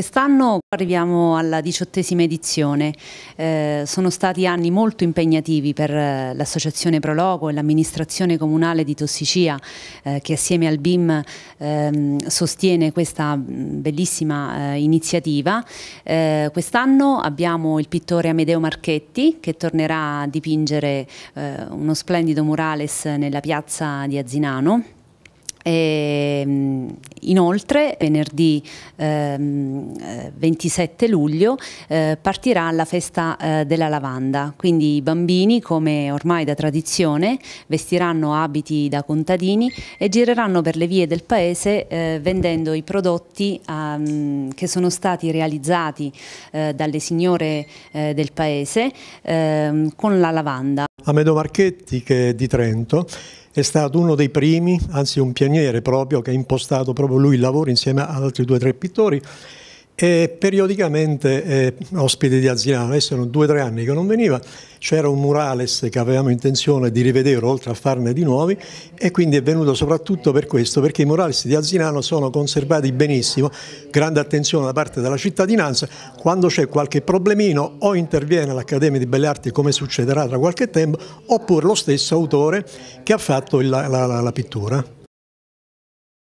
Quest'anno arriviamo alla diciottesima edizione, eh, sono stati anni molto impegnativi per eh, l'associazione Prologo e l'amministrazione comunale di Tossicia eh, che assieme al BIM eh, sostiene questa mm, bellissima eh, iniziativa. Eh, quest'anno abbiamo il pittore Amedeo Marchetti che tornerà a dipingere uno splendido murales nella piazza di Azzinano e mm, Inoltre venerdì ehm, 27 eh, luglio eh, partirà la festa eh, della lavanda, quindi i bambini come ormai da tradizione vestiranno abiti da contadini e gireranno per le vie del paese eh, vendendo i prodotti ehm, che sono stati realizzati eh, dalle signore eh, del paese ehm, con la lavanda. Amedo Marchetti, che è di Trento, è stato uno dei primi, anzi un pioniere proprio, che ha impostato proprio lui il lavoro insieme ad altri due o tre pittori e periodicamente eh, ospiti di Aziano, adesso erano due o tre anni che non veniva, c'era un murales che avevamo intenzione di rivedere oltre a farne di nuovi e quindi è venuto soprattutto per questo, perché i murales di Azinano sono conservati benissimo, grande attenzione da parte della cittadinanza, quando c'è qualche problemino o interviene l'Accademia di Belle Arti come succederà tra qualche tempo, oppure lo stesso autore che ha fatto la, la, la, la pittura.